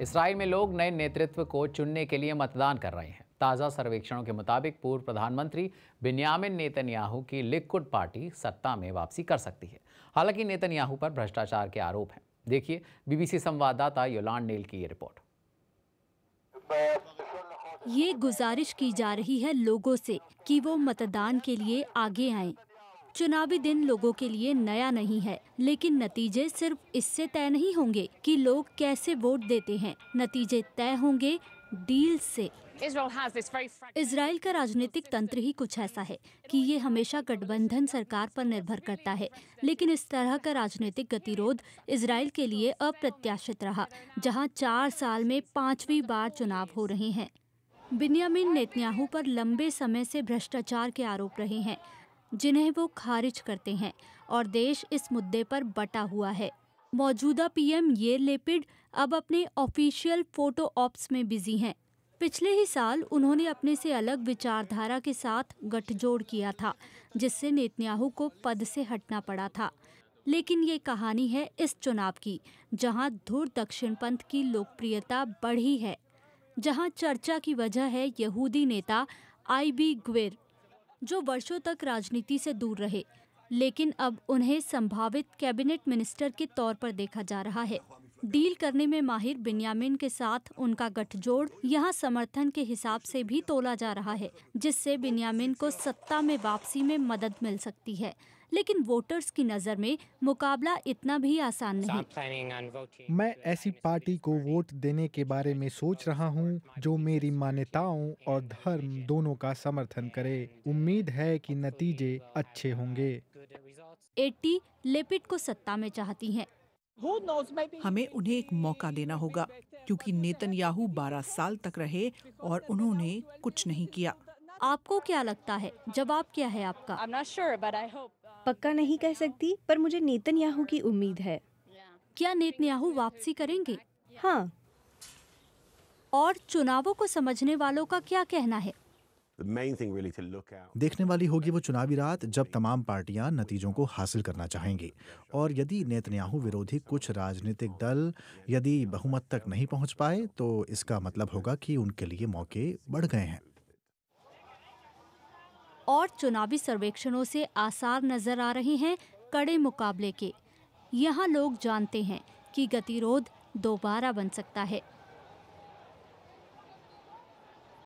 Israel में लोग नए नेतृत्व को चुनने के लिए मतदान कर रहे हैं ताज़ा सर्वेक्षणों के मुताबिक पूर्व प्रधानमंत्री बिन्यामिन नेतन्याहू की लिक्विड पार्टी सत्ता में वापसी कर सकती है हालांकि नेतन्याहू पर भ्रष्टाचार के आरोप हैं देखिए बीबीसी संवाददाता योलान नील की ये रिपोर्ट ये गुजारिश की जा रही है लोगों से कि वो मतदान के लिए आगे आएं। चुनावी दिन लोगों के लिए नया नहीं है लेकिन नतीजे सिर्फ इससे तय नहीं होंगे कि लोग कैसे वोट देते हैं नतीजे तय होंगे डील से इसराइल का राजनीतिक तंत्र ही कुछ ऐसा है कि ये हमेशा गठबंधन सरकार पर निर्भर करता है लेकिन इस तरह का राजनीतिक गतिरोध इसराइल के लिए अप्रत्याशित रहा जहां चार साल में पांचवी बार चुनाव हो रहे हैं बिन्यामिन नेतन्याहू पर लंबे समय से भ्रष्टाचार के आरोप रहे हैं जिन्हें वो खारिज करते हैं और देश इस मुद्दे पर बटा हुआ है मौजूदा पीएम ये लेपिड अब अपने ऑफिशियल फोटो ऑप्स में बिजी हैं पिछले ही साल उन्होंने अपने से अलग विचारधारा के साथ गठजोड़ किया था जिससे नेतन्याहू को पद से हटना पड़ा था लेकिन ये कहानी है इस चुनाव की जहां धुर दक्षिण पंथ की लोकप्रियता बढ़ी है जहां चर्चा की वजह है यहूदी नेता आई बी ग्वेर जो वर्षों तक राजनीति से दूर रहे लेकिन अब उन्हें संभावित कैबिनेट मिनिस्टर के तौर पर देखा जा रहा है डील करने में माहिर बिन्यामिन के साथ उनका गठजोड़ यहाँ समर्थन के हिसाब से भी तोला जा रहा है जिससे बिन्यामिन को सत्ता में वापसी में मदद मिल सकती है लेकिन वोटर्स की नज़र में मुकाबला इतना भी आसान नहीं मैं ऐसी पार्टी को वोट देने के बारे में सोच रहा हूँ जो मेरी मान्यताओं और धर्म दोनों का समर्थन करे उम्मीद है कि नतीजे अच्छे होंगे एटी लेपिट को सत्ता में चाहती हैं हमें उन्हें एक मौका देना होगा क्योंकि याहू बारह साल तक रहे और उन्होंने कुछ नहीं किया आपको क्या लगता है जवाब क्या है आपका uh, पक्का नहीं कह सकती पर मुझे नेतन याहू की उम्मीद है क्या नेतन याहू वापसी करेंगे हाँ और चुनावों को समझने वालों का क्या कहना है देखने वाली होगी वो चुनावी रात जब तमाम पार्टियां नतीजों को हासिल करना चाहेंगी और यदि नेतन्याहू विरोधी कुछ राजनीतिक दल यदि बहुमत तक नहीं पहुंच पाए तो इसका मतलब होगा कि उनके लिए मौके बढ़ गए हैं और चुनावी सर्वेक्षणों से आसार नजर आ रहे हैं कड़े मुकाबले के यहाँ लोग जानते हैं कि गतिरोध दोबारा बन सकता है